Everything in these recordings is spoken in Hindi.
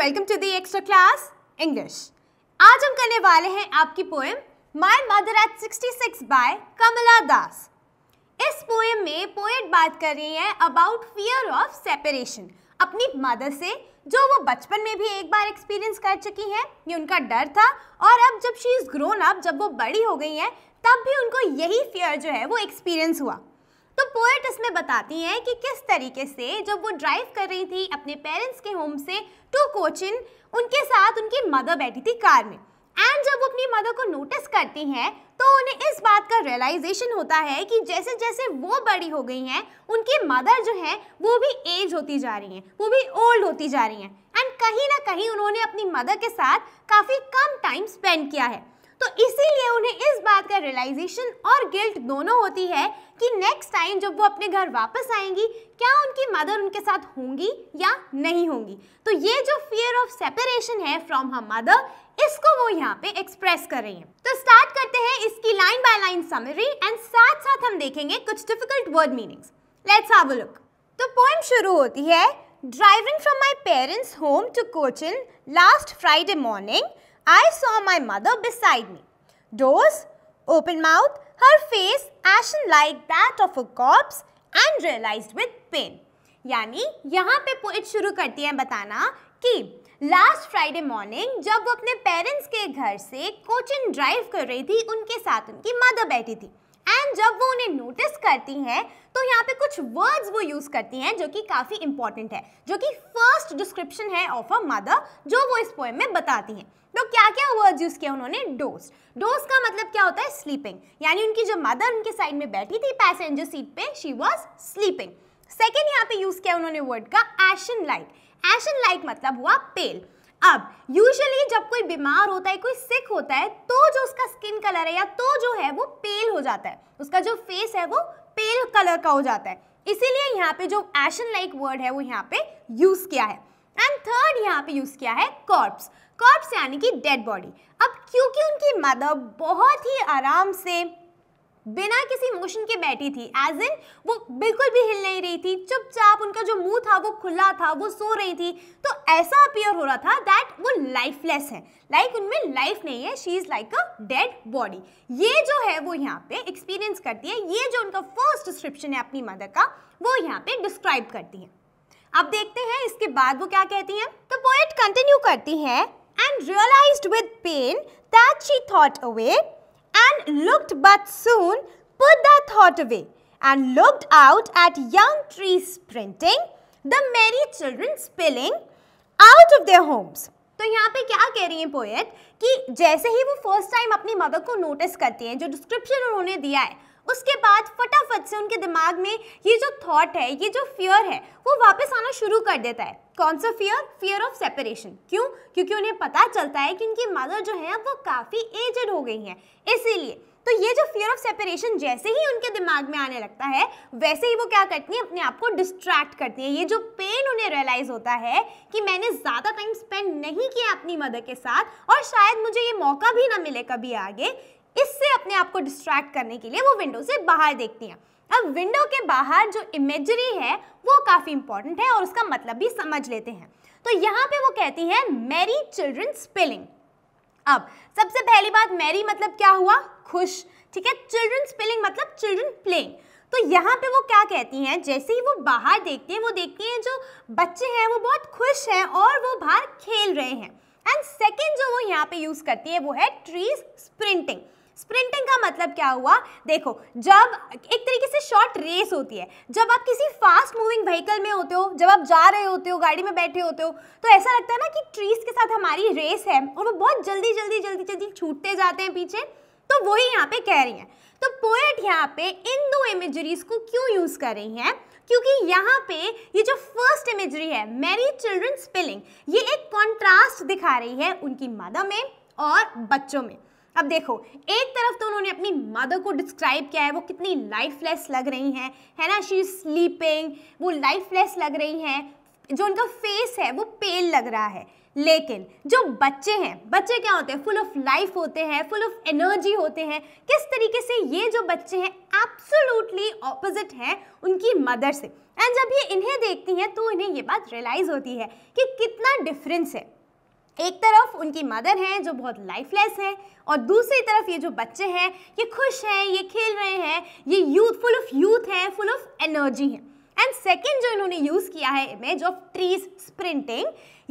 Welcome to the extra class English आज हम करने वाले हैं आपकी poem my mother at 66 by Kamala Das इस पोएम में पोएट बात कर रही है अबाउट फियर ऑफ सेपरेशन अपनी मदर से जो वो बचपन में भी एक बार एक्सपीरियंस कर चुकी हैं ये उनका डर था और अब जब शी इज़ ग्रोन अप जब वो बड़ी हो गई हैं तब भी उनको यही फियर जो है वो एक्सपीरियंस हुआ इसमें बताती हैं कि किस तरीके से जब वो ड्राइव कर रही थी अपने पेरेंट्स के होम से टू कोचिन उनके साथ उनकी मदर बैठी थी कार में एंड जब वो अपनी मदर को नोटिस करती हैं तो उन्हें इस बात का रियलाइजेशन होता है कि जैसे जैसे वो बड़ी हो गई हैं उनकी मदर जो है वो भी एज होती जा रही हैं वो भी ओल्ड होती जा रही हैं एंड कहीं ना कहीं उन्होंने अपनी मदर के साथ काफ़ी कम टाइम स्पेंड किया है तो इसीलिए उन्हें इस बात का रियलाइजेशन और गिल्ट दोनों होती है कि नेक्स्ट टाइम जब वो अपने घर वापस आएंगी क्या उनकी मदर उनके साथ होंगी या नहीं होंगी तो ये जो फियर ऑफ सेपरेशन है फ्रॉम हर मदर इसको वो यहाँ पे एक्सप्रेस कर रही हैं तो स्टार्ट करते हैं इसकी line by line summary and साथ साथ हम देखेंगे कुछ difficult word meanings let's have a look तो पोएम शुरू होती है driving from my parents home to Cochin last Friday morning I saw my mother beside me doors open mouth her face ashen like that of a corpse and realized with pain. यानी यहाँ पे पोइट शुरू करती है बताना कि लास्ट फ्राइडे मॉर्निंग जब वो अपने पेरेंट्स के घर से कोचिंग ड्राइव कर रही थी उनके साथ उनकी मदर बैठी थी एंड जब वो उन्हें नोटिस करती हैं तो यहाँ पे कुछ वर्ड्स वो यूज करती हैं जो कि काफी इंपॉर्टेंट है जो कि फर्स्ट डिस्क्रिप्शन है ऑफ अ मदर जो वो इस पोएम में बताती हैं तो क्या क्या वर्ड्स यूज किया उन्होंने डोज डोज का मतलब क्या होता है स्लीपिंग यानी उनकी जो मदर उनके साइड में बैठी थी पैसेंजर सीट पे शी वॉज स्लीपिंग सेकेंड यहाँ पे यूज किया उन्होंने वर्ड का एशन लाइट एशन लाइट मतलब हुआ पेल अब यूजुअली जब कोई बीमार होता है कोई सिक होता है तो जो उसका स्किन कलर है या तो जो है वो पेल हो जाता है उसका जो फेस है वो पेल कलर का हो जाता है इसीलिए यहाँ पे जो एशन लाइक वर्ड है वो यहाँ पे यूज किया है एंड थर्ड यहाँ पे यूज किया है कॉर्प्स कॉर्प्स यानी कि डेड बॉडी अब क्योंकि उनकी मदर बहुत ही आराम से बिना किसी मोशन के बैठी थी एज इन वो बिल्कुल भी हिल नहीं रही थी चुपचाप उनका जो मुंह था वो खुला था वो सो रही थी तो ऐसा अपियर हो रहा था दैट वो लाइफलेस है लाइक like उनमें लाइफ नहीं है she is like a dead body ये जो है वो यहाँ पे एक्सपीरियंस करती है ये जो उनका फर्स्ट डिस्क्रिप्शन है अपनी मदर का वो यहाँ पे डिस्क्राइब करती है अब देखते हैं इसके बाद वो क्या कहती हैं तो पोएट कंटिन्यू करती है and realise with pain that she thought away and looked but soon put that thought away and looked out at young trees sprinting, the merry children spilling out of their homes. तो यहाँ पे क्या कह रही है पोएट कि जैसे ही वो फर्स्ट टाइम अपनी मदर को नोटिस करती हैं जो डिस्क्रिप्शन उन्होंने दिया है उसके बाद फटाफट से उनके दिमाग में ये जो थॉट है ये जो फियर है वो वापस आना शुरू कर देता है कौन सा फियर फियर ऑफ सेपरेशन क्यों क्योंकि उन्हें पता चलता है कि उनकी मदर जो है वो काफ़ी एजड हो गई हैं इसीलिए तो ये जो फियर ऑफ सेपरेशन जैसे ही उनके दिमाग में आने लगता है वैसे ही वो क्या करती है अपने आप को डिस्ट्रैक्ट करती है ये जो पेन उन्हें रियलाइज होता है कि मैंने ज़्यादा टाइम स्पेंड नहीं किया अपनी मदर के साथ और शायद मुझे ये मौका भी ना मिले कभी आगे इससे अपने आप को डिस्ट्रैक्ट करने के लिए वो विंडो से बाहर देखती हैं अब विंडो के बाहर जो इमेजरी है वो काफ़ी इंपॉर्टेंट है और उसका मतलब भी समझ लेते हैं तो यहाँ पे वो कहती हैं मैरी चिल्ड्रन स्पिलिंग अब सबसे पहली बात मैरी मतलब क्या हुआ खुश ठीक है चिल्ड्रन स्पिलिंग मतलब चिल्ड्रन प्लेइंग तो यहाँ पे वो क्या कहती हैं जैसे ही वो बाहर देखती हैं वो देखती हैं जो बच्चे हैं वो बहुत खुश हैं और वो बाहर खेल रहे हैं एंड सेकेंड जो वो यहाँ पे यूज़ करती है वो है ट्रीज स्प्रिंटिंग स्प्रिंटिंग का मतलब क्या हुआ देखो जब एक तरीके से शॉर्ट रेस होती है जब आप किसी फास्ट मूविंग व्हीकल में होते हो जब आप जा रहे होते हो गाड़ी में बैठे होते हो तो ऐसा लगता है ना कि ट्रीज के साथ हमारी रेस है और वो बहुत जल्दी जल्दी जल्दी जल्दी छूटते जाते हैं पीछे तो वही यहाँ पे कह रही हैं तो पोएट यहाँ पे इन दो इमेजरीज को क्यों यूज़ कर रही हैं क्योंकि यहाँ पे ये जो फर्स्ट इमेजरी है मैरी चिल्ड्रन स्पिलिंग ये एक कॉन्ट्रास्ट दिखा रही है उनकी मदर में और बच्चों में अब देखो एक तरफ तो उन्होंने अपनी मदर को डिस्क्राइब किया है वो कितनी लाइफलेस लग रही हैं है ना शी स्लीपिंग वो लाइफलेस लग रही हैं जो उनका फेस है वो पेल लग रहा है लेकिन जो बच्चे हैं बच्चे क्या होते हैं फुल ऑफ लाइफ होते हैं फुल ऑफ एनर्जी होते हैं किस तरीके से ये जो बच्चे हैं एब्सोल्युटली ऑपोजिट हैं उनकी मदर से एंड जब ये इन्हें देखती हैं तो इन्हें ये बात रियलाइज़ होती है कि कितना डिफरेंस है एक तरफ उनकी मदर हैं जो बहुत लाइफलेस हैं और दूसरी तरफ ये जो बच्चे हैं ये खुश हैं ये खेल रहे हैं ये यूथ फुल ऑफ यूथ हैं फुल ऑफ एनर्जी हैं एंड सेकेंड जो इन्होंने यूज़ किया है इमेज ऑफ ट्रीज स्प्रिंटिंग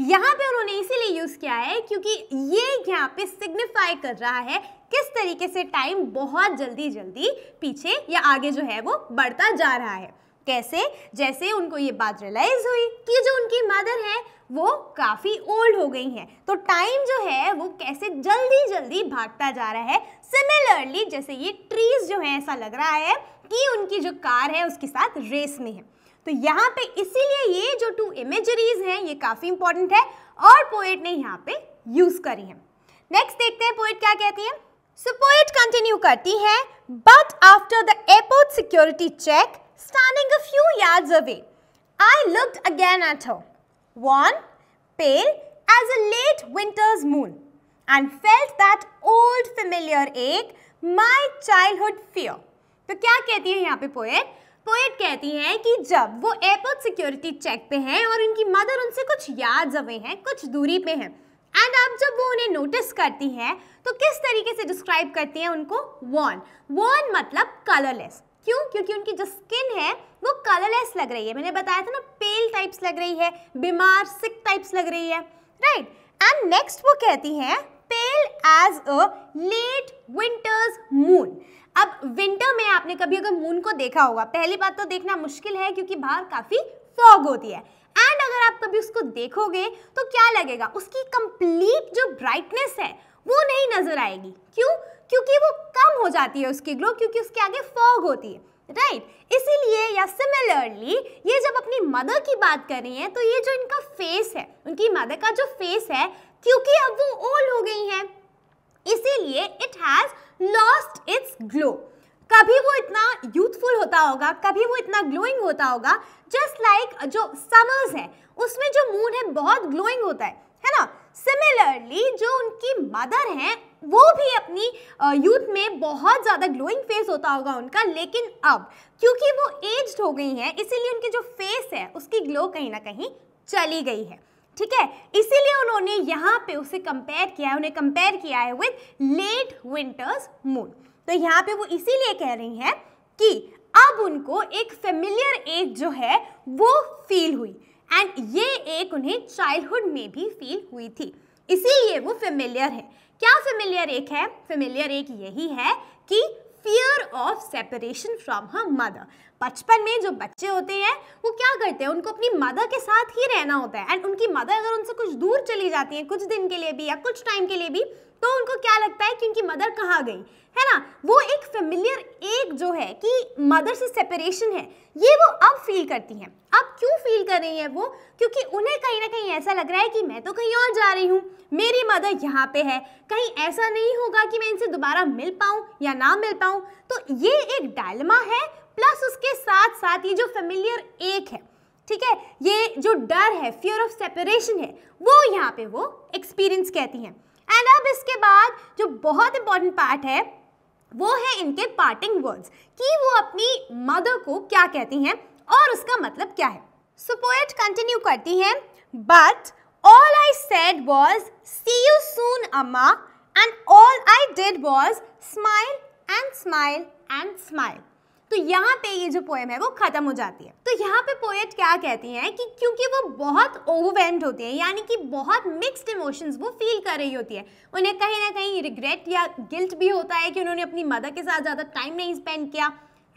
यहाँ पे उन्होंने इसीलिए यूज़ किया है क्योंकि ये यहाँ पे सिग्निफाई कर रहा है किस तरीके से टाइम बहुत जल्दी जल्दी पीछे या आगे जो है वो बढ़ता जा रहा है कैसे जैसे उनको ये बात रियलाइज हुई कि जो उनकी मदर है वो काफ़ी ओल्ड हो गई हैं तो टाइम जो है वो कैसे जल्दी जल्दी भागता जा रहा है सिमिलरली जैसे ये ट्रीज जो है ऐसा लग रहा है कि उनकी जो कार है उसके साथ रेस में है तो यहाँ पे इसीलिए ये जो टू इमेजरीज हैं ये काफ़ी इंपॉर्टेंट है और पोएट ने यहाँ पे यूज़ करी है नेक्स्ट देखते हैं पोएट क्या कहती है सो पोएट कंटिन्यू करती है but after the airport security check standing a few yards away. I looked again at her, wan, pale as a late winter's moon, and felt that old familiar ache, my childhood fear. तो क्या कहती है यहाँ पे पोएट पोएट कहती है कि जब वो एयरपोर्ट सिक्योरिटी चेक पे हैं और उनकी मदर उनसे कुछ याद जमे हैं कुछ दूरी पे हैं एंड अब जब वो उन्हें नोटिस करती हैं तो किस तरीके से डिस्क्राइब करती हैं उनको वॉन वॉन मतलब कलरलेस क्यों क्योंकि उनकी जो स्किन है वो कलरलेस लग रही है मैंने बताया था ना पेल टाइप्स लग रही है बीमार सिक टाइप्स लग रही है राइट एंड नेक्स्ट वो कहती हैं pale as a late winter's moon अब विंटर में आपने कभी अगर मून को देखा होगा पहली बात तो देखना मुश्किल है क्योंकि बाहर काफ़ी फॉग होती है एंड अगर आप कभी उसको देखोगे तो क्या लगेगा उसकी कंप्लीट जो ब्राइटनेस है वो नहीं नजर आएगी क्यों क्योंकि वो कम हो जाती है उसकी ग्लो क्योंकि उसके आगे फॉग होती है राइट right. इसीलिए या सिमिलरली ये जब अपनी मदर की बात कर रही हैं तो ये जो इनका फेस है उनकी मदर का जो फेस है क्योंकि अब वो ओल्ड हो गई हैं इसीलिए it has lost its glow कभी वो इतना यूथफुल होता होगा कभी वो इतना ग्लोइंग होता होगा जस्ट लाइक like जो समर्स है उसमें जो मून है बहुत ग्लोइंग होता है है ना सिमिलरली जो उनकी मदर हैं वो भी अपनी यूथ में बहुत ज़्यादा ग्लोइंग फेस होता होगा उनका लेकिन अब क्योंकि वो एज्ड हो गई हैं इसीलिए उनकी जो फेस है उसकी ग्लो कहीं ना कहीं चली गई है ठीक है इसीलिए उन्होंने यहाँ पे उसे कंपेयर किया है उन्हें कंपेयर किया है विद लेट विंटर्स मून तो यहाँ पे वो इसीलिए कह रही हैं कि अब उनको एक फेमिलियर एज जो है वो फील हुई एंड ये एक उन्हें चाइल्डहुड में भी फील हुई थी इसीलिए वो फेमिलियर है क्या फेमिलियर एक है फेमिलियर एक यही है कि fear of separation from her mother बचपन में जो बच्चे होते हैं वो क्या करते हैं उनको अपनी मदर के साथ ही रहना होता है एंड उनकी मदर अगर उनसे कुछ दूर चली जाती है कुछ दिन के लिए भी या कुछ टाइम के लिए भी तो उनको क्या लगता है कि उनकी मदर कहाँ गई है ना वो एक फेमिलियर एक जो है कि मदर से सेपरेशन है ये वो अब फील करती हैं अब क्यों फील कर रही हैं वो क्योंकि उन्हें कहीं ना कहीं ऐसा लग रहा है कि मैं तो कहीं और जा रही हूँ मेरी मदर यहाँ पे है कहीं ऐसा नहीं होगा कि मैं इनसे दोबारा मिल पाऊँ या ना मिल पाऊँ तो ये एक डायलमा है प्लस उसके साथ साथ ये जो फेमिलियर एक है ठीक है ये जो डर है फियर ऑफ सेपरेशन है वो यहाँ पे वो एक्सपीरियंस कहती हैं एंड अब इसके बाद जो बहुत इंपॉर्टेंट पार्ट है वो है इनके पार्टिंग वर्ड्स कि वो अपनी मदर को क्या कहती हैं और उसका मतलब क्या है सो पोएट कंटिन्यू करती हैं but all I said was see you soon Amma and all I did was smile and smile and smile तो यहाँ पे ये जो पोएम है वो ख़त्म हो जाती है तो यहाँ पे पोएट क्या कहती हैं कि क्योंकि वो बहुत ओवरवेम्ड होती है यानी कि बहुत मिक्स्ड इमोशंस वो फील कर रही होती है उन्हें कहीं ना कहीं रिग्रेट या गिल्ट भी होता है कि उन्होंने अपनी मदर के साथ ज़्यादा टाइम नहीं स्पेंड किया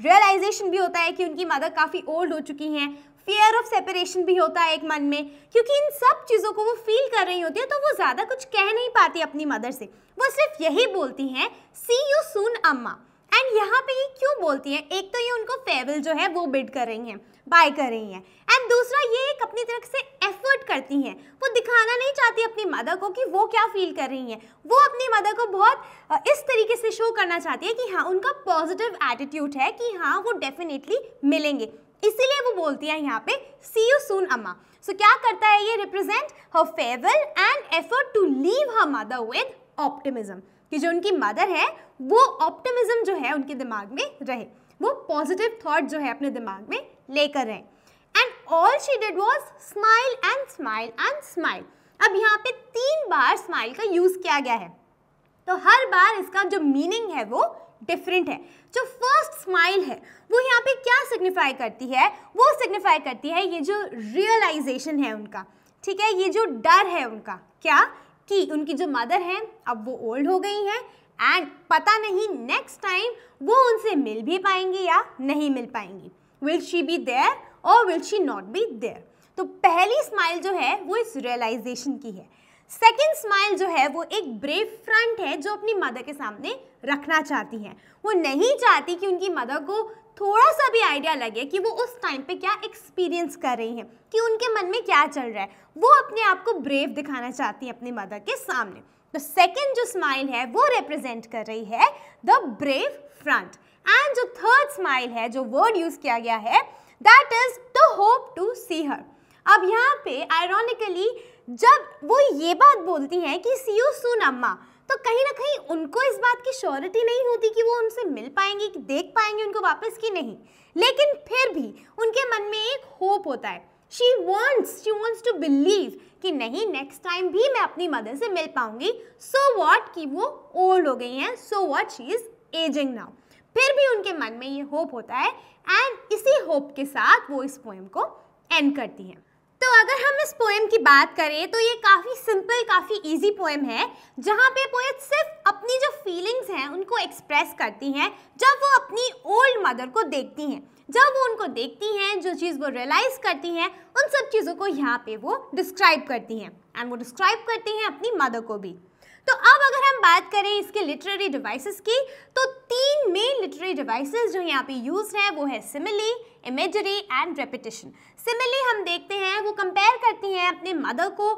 रियलाइजेशन भी होता है कि उनकी मदर काफ़ी ओल्ड हो चुकी हैं फियर ऑफ सेपरेशन भी होता है एक मन में क्योंकि इन सब चीज़ों को वो फील कर रही होती है तो वो ज़्यादा कुछ कह नहीं पाती अपनी मदर से वो सिर्फ यही बोलती हैं सी यू सून अम्मा एंड यहाँ पे ये क्यों बोलती है एक तो ये उनको फेवल जो है वो बिड कर रही हैं बाय कर रही हैं एंड दूसरा ये एक अपनी तरफ से एफर्ट करती हैं वो दिखाना नहीं चाहती अपनी मदर को कि वो क्या फील कर रही हैं वो अपनी मदर को बहुत इस तरीके से शो करना चाहती है कि हाँ उनका पॉजिटिव एटीट्यूड है कि हाँ वो डेफिनेटली मिलेंगे इसीलिए वो बोलती हैं यहाँ पे सी यू सून अम्मा सो क्या करता है ये represent her farewell and effort to leave her mother with optimism कि जो उनकी मदर है वो ऑप्टिमिज्म जो है उनके दिमाग में रहे वो पॉजिटिव थॉट जो है अपने दिमाग में लेकर रहे and all she did was smile and smile and smile अब यहाँ पे तीन बार स्माइल का यूज़ किया गया है तो हर बार इसका जो मीनिंग है वो डिफरेंट है जो फर्स्ट स्माइल है वो यहाँ पे क्या सिग्निफाई करती है वो सिग्निफाई करती है ये जो रियलाइजेशन है उनका ठीक है ये जो डर है उनका क्या कि उनकी जो मदर है अब वो ओल्ड हो गई हैं एंड पता नहीं नेक्स्ट टाइम वो उनसे मिल भी पाएंगी या नहीं मिल पाएंगी विल शी बी देयर और will she not be there तो पहली स्माइल जो है वो इस रियलाइजेशन की है सेकेंड स्माइल जो है वो एक ब्रेव फ्रंट है जो अपनी मदर के सामने रखना चाहती हैं वो नहीं चाहती कि उनकी मदर को थोड़ा सा भी आइडिया लगे कि वो उस टाइम पे क्या एक्सपीरियंस कर रही हैं कि उनके मन में क्या चल रहा है वो अपने आप को ब्रेव दिखाना चाहती हैं अपनी मदर के सामने तो सेकेंड जो स्माइल है वो रिप्रेजेंट कर रही है द ब्रेव फ्रंट एंड जो थर्ड स्माइल है जो वर्ड यूज किया गया है that is the hope to see her अब यहाँ पे आयरॉनिकली जब वो ये बात बोलती हैं कि सी यू सुन अम्मा तो कहीं ना कहीं उनको इस बात की श्योरिटी नहीं होती कि वो उनसे मिल पाएंगे कि देख पाएंगे उनको वापस कि नहीं लेकिन फिर भी उनके मन में एक होप होता है she wants she wants to believe कि नहीं नेक्स्ट टाइम भी मैं अपनी मदर से मिल पाऊंगी सो so वॉट कि वो ओल्ड हो गई हैं so what she is ageing now फिर भी उनके मन में ये होप होता है एंड इसी होप के साथ वो इस पोएम को एंड करती हैं तो अगर हम इस पोएम की बात करें तो ये काफ़ी सिंपल काफ़ी इजी पोएम है जहाँ पे पोएट सिर्फ अपनी जो फीलिंग्स हैं उनको एक्सप्रेस करती हैं जब वो अपनी ओल्ड मदर को देखती हैं जब वो उनको देखती हैं जो चीज़ वो रियलाइज़ करती हैं उन सब चीज़ों को यहाँ पे वो डिस्क्राइब करती हैं एंड वो डिस्क्राइब करती हैं अपनी मदर को भी तो अब अगर हम बात करें इसके लिटरेरी डिवाइसेस की तो तीन मेन लिटरेरी डिवाइसेस जो यहाँ पे यूज हैं वो है simile imagery and repetition simile हम देखते हैं वो कंपेयर करती हैं अपने मदर को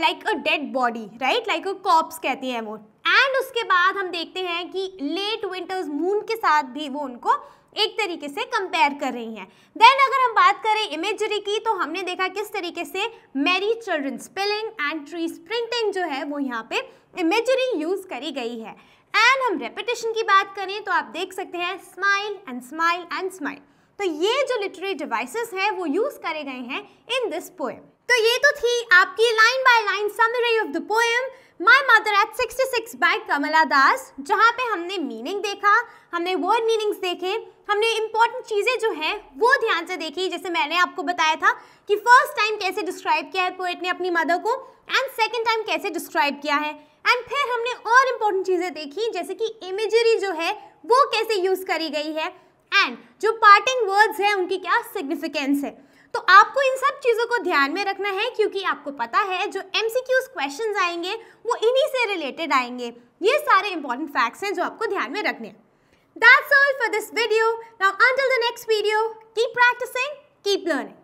like a dead body right like a corpse कहती हैं वो एंड उसके बाद हम देखते हैं कि लेट विंटर्स मून के साथ भी वो उनको एक तरीके से कंपेयर कर रही हैं देन अगर हम बात करें इमेजरी की तो हमने देखा किस तरीके से merry children spelling and tree printing जो है वो यहाँ पे इमेजरी यूज़ करी गई है एंड हम रेपिटेशन की बात करें तो आप देख सकते हैं smile and smile and smile तो ये जो लिटरेरी डिवाइसेस हैं वो यूज़ करे गए हैं इन दिस पोएम तो ये तो थी आपकी line by line summary of the poem my mother at 66 by Kamala Das जहाँ पे हमने मीनिंग देखा हमने वर्ड मीनिंग्स देखे हमने इंपॉर्टेंट चीज़ें जो हैं वो ध्यान से देखी जैसे मैंने आपको बताया था कि फर्स्ट टाइम कैसे डिस्क्राइब किया है पोएट ने अपनी मदर को एंड सेकेंड टाइम कैसे डिस्क्राइब किया है एंड फिर हमने और इम्पोर्टेंट चीज़ें देखी जैसे कि इमेजरी जो है वो कैसे यूज़ करी गई है एंड जो पार्टिंग वर्ड्स हैं उनकी क्या सिग्निफिकेंस है तो आपको इन सब चीज़ों को ध्यान में रखना है क्योंकि आपको पता है जो एम क्वेश्चन आएंगे वो इन्हीं से रिलेटेड आएंगे ये सारे इंपॉर्टेंट फैक्ट्स हैं जो आपको ध्यान में रखने हैं That's all for this video. Now until the next video, keep practicing, keep learning.